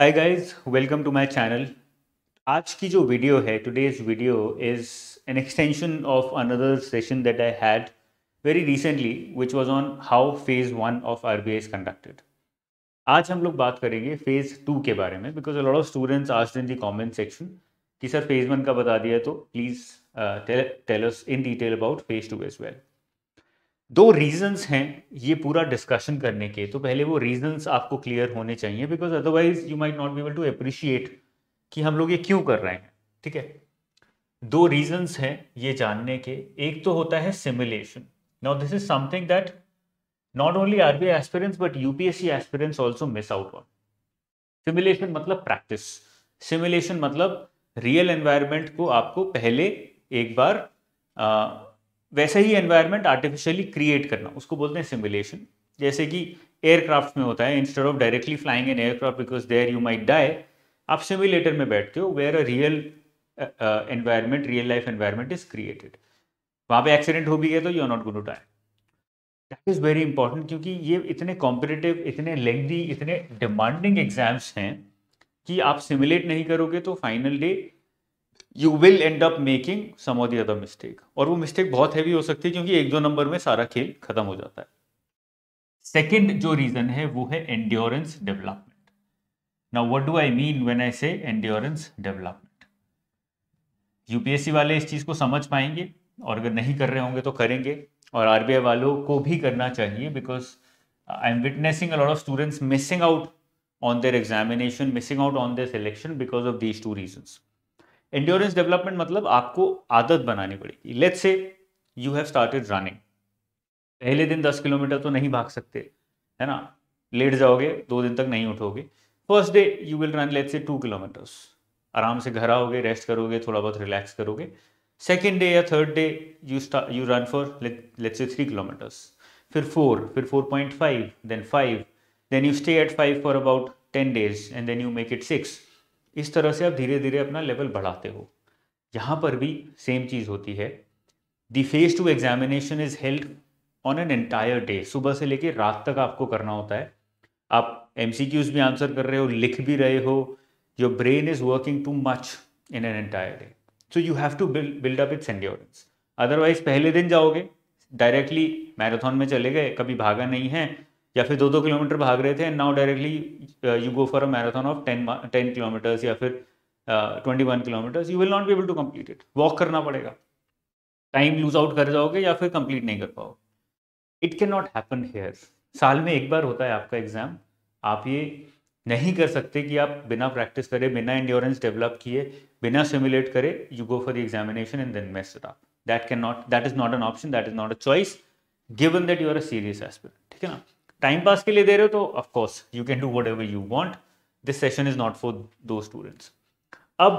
Hi guys welcome to my channel आज की जो वीडियो है today's video is an extension of another session that I had very recently which was on how phase one of R B is conducted आज हम लोग बात करेंगे फेज़ टू के बारे में बिकॉज लॉट ऑफ स्टूडेंट्स आज इन दी कॉमेंट सेक्शन कि सर फेज़ वन का बता दिया तो please tell us in detail about phase two as well दो रीजंस हैं ये पूरा डिस्कशन करने के तो पहले वो रीजंस आपको क्लियर होने चाहिए because otherwise you might not be able to appreciate कि हम लोग ये क्यों कर रहे हैं ठीक है दो रीजंस हैं ये जानने के एक तो होता है simulation now this is something that not only RBI aspirants but UPSC aspirants also miss out on simulation मतलब प्रैक्टिस सिमुलेशन मतलब रियल एनवायरमेंट को आपको पहले एक बार आ, वैसे ही एनवायरनमेंट आर्टिफिशियली क्रिएट करना उसको बोलते हैं सिमुलेशन जैसे कि एयरक्राफ्ट में होता है instead of directly flying an aircraft because there you might die आप सिमुलेटर में बैठते हो where a real environment real life environment is created वहां पे एक्सीडेंट हो भी गया तो you are not go to die that is very important क्योंकि ये इतने कॉम्पिटेटिव इतने लेंदी इतने डिमांडिंग एग्जाम्स हैं कि आप सिमुलेट नहीं करोगे तो final day you will end up making some of the other mistake और वो मिस्टेक बहुत हैवी हो सकती है क्योंकि एक दो नंबर में सारा खेल खत्म हो जाता है सेकेंड जो रीजन है वो है endurance development now what do I mean when I say endurance development UPSC वाले इस चीज को समझ पाएंगे और अगर नहीं कर रहे होंगे तो करेंगे और आरबीआई वालों को भी करना चाहिए because I am witnessing a lot of students missing out on their examination missing out on their selection because of these two reasons endurance development मतलब आपको आदत बनानी पड़ेगी लेट से यू हैव स्टार्टेड रनिंग पहले दिन दस किलोमीटर तो नहीं भाग सकते है ना लेट जाओगे दो दिन तक नहीं उठोगे first day you will run let say two kilometers आराम से घर आओगे रेस्ट करोगे थोड़ा बहुत रिलैक्स करोगे सेकेंड डे या third day you you run for let say three kilometers फिर फोर फिर four point five then five then you stay at five for about ten days and then you make it six इस तरह से आप धीरे धीरे अपना level बढ़ाते हो यहाँ पर भी सेम चीज़ होती है the phase two examination is held on an entire day सुबह से लेकर रात तक आपको करना होता है आप एम भी आंसर कर रहे हो लिख भी रहे हो your brain is working too much in an entire day so you have to build up its endurance otherwise पहले दिन जाओगे डायरेक्टली मैराथन में चले गए कभी भागा नहीं है या फिर दो दो किलोमीटर भाग रहे थे and now directly you go for a marathon of ten ten kilometers या फिर twenty one kilometers you will not be able to complete it walk करना पड़ेगा टाइम लूज आउट कर जाओगे या फिर कंप्लीट नहीं कर पाओगे it can not happen here साल में एक बार होता है आपका एग्ज़ाम आप ये नहीं कर सकते कि आप बिना प्रैक्टिस करे बिना इंड्योरेंस डेवलप किए बिना सिमुलेट करे you go for the examination and then mess it up that can not that is not an option that is not a choice given that you are a serious aspect ठीक है ना time pass के लिए दे रहे हो तो of course you can do whatever you want this session is not for those students अब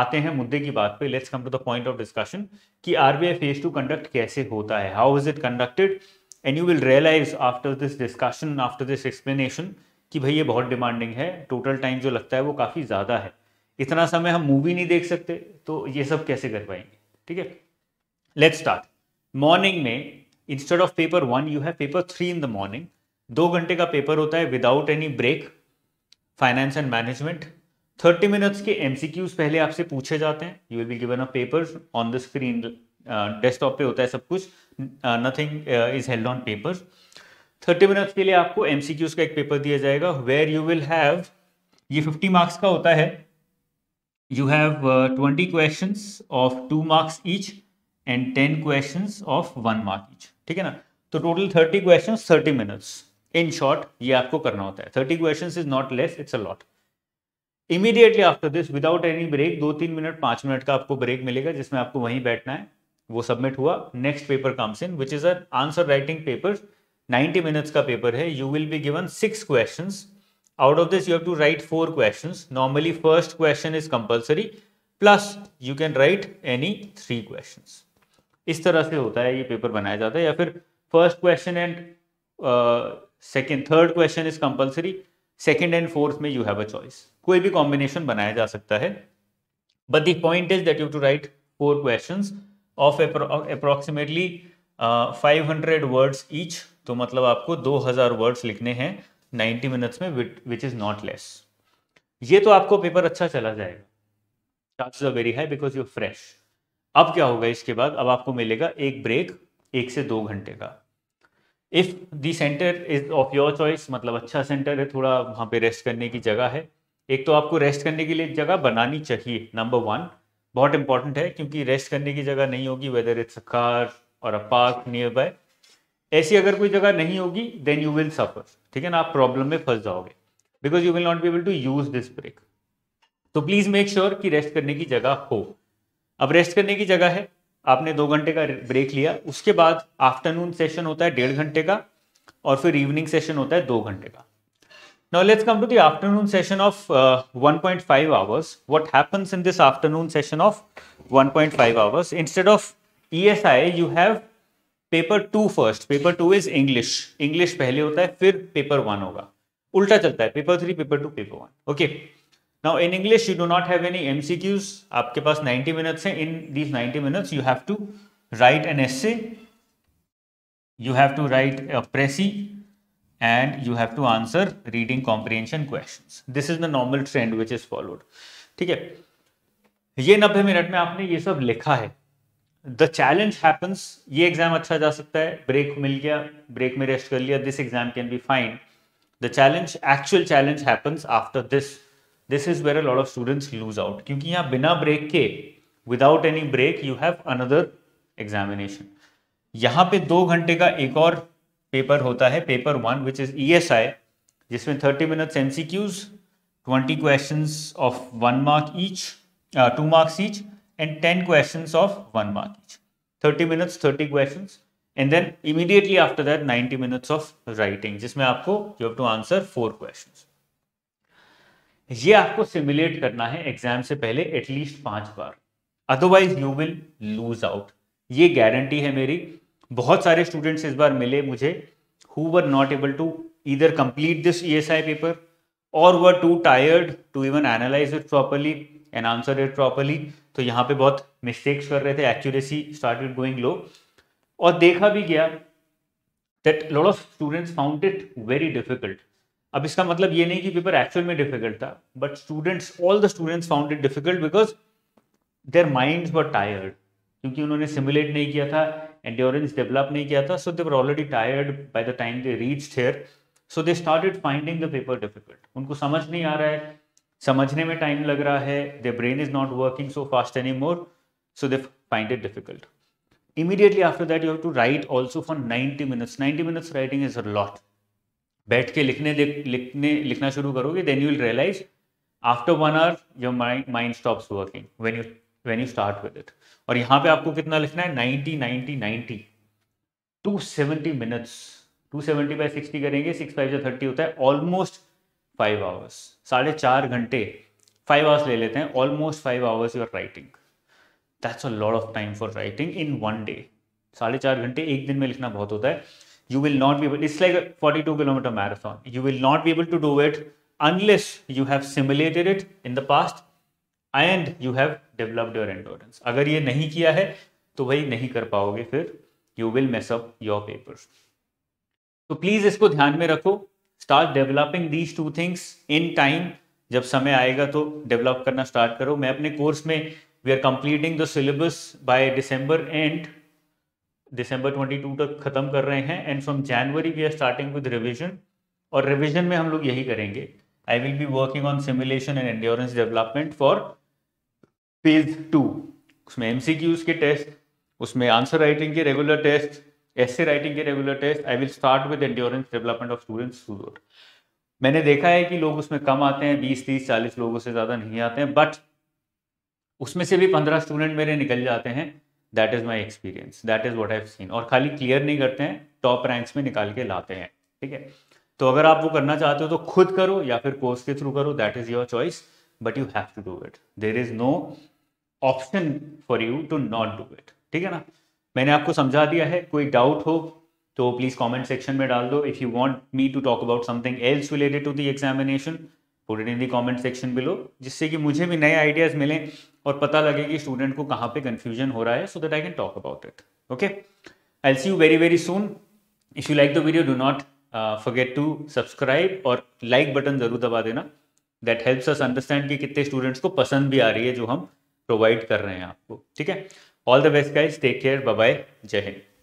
आते हैं मुद्दे की बात पे let's come to the point of discussion कि आरबीआई फेज टू कंडक्ट कैसे होता है how is it conducted and you will realise after this discussion after this explanation कि भाई ये बहुत डिमांडिंग है टोटल टाइम जो लगता है वो काफ़ी ज़्यादा है इतना समय हम मूवी नहीं देख सकते तो ये सब कैसे कर पाएंगे ठीक है लेट्स स्टार्ट मॉर्निंग में instead of paper one you have paper three in the morning दो घंटे का पेपर होता है without any break finance and management thirty minutes के एमसीक्यूज पहले आपसे पूछे जाते हैं you will be given a paper on the screen desktop पे होता है सब कुछ nothing is held on paper thirty minutes के लिए आपको एमसीक्यूज का एक पेपर दिया जाएगा वेयर यू विल हैव ये फिफ्टी मार्क्स का होता है you have twenty question of two marks each and ten question of one mark each ठीक है ना तो total thirty question thirty minutes in short ये आपको करना होता है thirty question is not less it's a lot immediately after this without any break दो तीन मिनट पांच मिनट का आपको ब्रेक मिलेगा जिसमें आपको वहीं बैठना है वो सबमिट हुआ next paper comes in which is answer writing paper 90 minutes का पेपर है you will be given six question out of this you have to write four question normally first question is compulsory plus you can write any three question इस तरह से होता है ये paper बनाया जाता है या फिर first question and second third question is compulsory second and fourth में यू हैव अ चॉइस कोई भी कॉम्बिनेशन बनाया जा सकता है but the point is that you to write four question of approximately five hundred words each तो मतलब आपको दो हजार वर्ड्स लिखने हैं नाइन्टी मिनट्स में विच इज नॉट लेस ये तो आपको पेपर अच्छा चला जाएगा chances are very high because you fresh अब क्या होगा इसके बाद अब आपको मिलेगा एक ब्रेक एक से दो घंटे का if the centre is of your choice मतलब अच्छा सेंटर है थोड़ा वहां पे रेस्ट करने की जगह है एक तो आपको रेस्ट करने के लिए जगह बनानी चाहिए नंबर वन बहुत इंपॉर्टेंट है क्योंकि रेस्ट करने की जगह नहीं होगी वेदर इट्स अ कार और अ पार्क नियर बाय ऐसी अगर कोई जगह नहीं होगी देन यू विल सफर ठीक है ना आप प्रॉब्लम में फंस जाओगे because you will not be able to use this break तो प्लीज़ मेक श्योर कि रेस्ट करने की जगह हो अब रेस्ट करने की जगह है आपने दो घंटे का ब्रेक लिया उसके बाद आफ्टरनून सेशन होता है डेढ़ घंटे का और फिर इवनिंग सेशन होता है दो घंटे का now let's come to the session of 1.5 point five hours what happens in this afternoon session of 1.5 point five hours instead of uh you have paper two first paper two is English English पहले होता है फिर paper one होगा उल्टा चलता है paper three paper two paper one okay okay. Now in English, you do not have any MCQs. आपके पास 90 minutes हैं. In these 90 minutes, you have to write an essay, you have to write a pressy, and you have to answer reading comprehension questions. This is the normal trend which is followed. ठीक है ये नब्बे minute में आपने ये सब लिखा है द चैलेंज हैपन्स ये एग्जाम अच्छा जा सकता है ब्रेक मिल गया ब्रेक में रेस्ट कर लिया this exam can be fine the challenge actual challenge happens after this this is where a lot of students lose out क्योंकि यहाँ बिना ब्रेक के without any break you have another examination यहाँ पे दो घंटे का एक और पेपर होता है paper one which is E S I जिसमें thirty minutes M C Qs twenty question of one mark each two marks each and ten question of one mark each thirty minutes thirty question and then immediately after that ninety minutes of writing जिसमें आपको you have to answer four question ये आपको simulate करना है exam से पहले at least पांच बार otherwise you will lose out ये गारंटी है मेरी बहुत सारे स्टूडेंट्स इस बार मिले मुझे who were not able to either complete this ESI paper और were too tired to even analyse it properly and answer it properly तो यहाँ पे बहुत मिस्टेक्स कर रहे थे एक्यूरेसी स्टार्टेड गोइंग लो और देखा भी गया that lot of students found it very difficult अब इसका मतलब ये नहीं कि पेपर एक्चुअल में डिफिकल्ट था but students all the students found it difficult because their minds were tired क्योंकि उन्होंने सिमुलेट नहीं किया था एंडोरेंस डेवलप नहीं किया था so they were already tired by the time they reach here so they started finding the paper difficult उनको समझ नहीं आ रहा है समझने में टाइम लग रहा है they brain is not working so fast any more so they find it difficult immediately after that you have to write also for 90 minutes 90 minutes writing is a lot बैठ के लिखने लिखने लिखना शुरू करोगे then you will realise after one hour your mind mind stops working when you when you start with it और यहाँ पे आपको कितना लिखना है ninety ninety ninety to seventy minutes to seventy by sixty करेंगे सिक्स फाइव जो thirty होता है ऑलमोस्ट फाइव आवर्स साढ़े चार घंटे फाइव आवर्स ले लेते हैं almost five hours your writing that's a lot of time for writing in one day साढ़े चार घंटे एक दिन में लिखना बहुत होता है you will not be able it's like a 42 kilometer marathon you will not be able to do it unless you have simulated it in the past and you have developed your endurance अगर ये नहीं किया है तो भाई नहीं कर पाओगे फिर you will mess up your papers तो प्लीज इसको ध्यान में रखो start developing these two things in time जब समय आएगा तो डेवलप करना स्टार्ट करो मैं अपने कोर्स में we are completing the syllabus by December end दिसंबर 22 तक ख़त्म कर रहे हैं and from January we are starting with revision और रिविजन में हम लोग यही करेंगे I will be working on simulation and endurance development for page two उसमें एम के टेस्ट उसमें आंसर राइटिंग के रेगुलर टेस्ट ऐसे राइटिंग के regular test I will start with endurance development of students मैंने देखा है कि लोग उसमें कम आते हैं बीस तीस चालीस लोगों से ज़्यादा नहीं आते हैं बट उसमें से भी पंद्रह स्टूडेंट मेरे निकल जाते हैं that is my experience that is what I've seen और खाली क्लियर नहीं करते हैं टॉप रैंक्स में निकाल के लाते हैं ठीक है तो अगर आप वो करना चाहते हो तो खुद करो या फिर कोर्स के थ्रू करो that is your choice but you have to do it there is no option for you to not do it ठीक है ना मैंने आपको समझा दिया है कोई डाउट हो तो प्लीज़ कमेंट सेक्शन में डाल दो if you want me to talk about something else related to the examination put it in the comment section below जिससे कि मुझे भी नए आइडियाज़ मिलें और पता लगे कि स्टूडेंट को कहाँ पे कंफ्यूजन हो रहा है so that I can talk about it okay I see you very very soon if you like the video do not forget to subscribe और लाइक बटन ज़रूर दबा देना दैट हेल्प्स अस अंडरस्टैंड कि कितने students को पसंद भी आ रही है जो हम प्रोवाइड कर रहे हैं आपको ठीक है all the best guys take care bye जय हिंद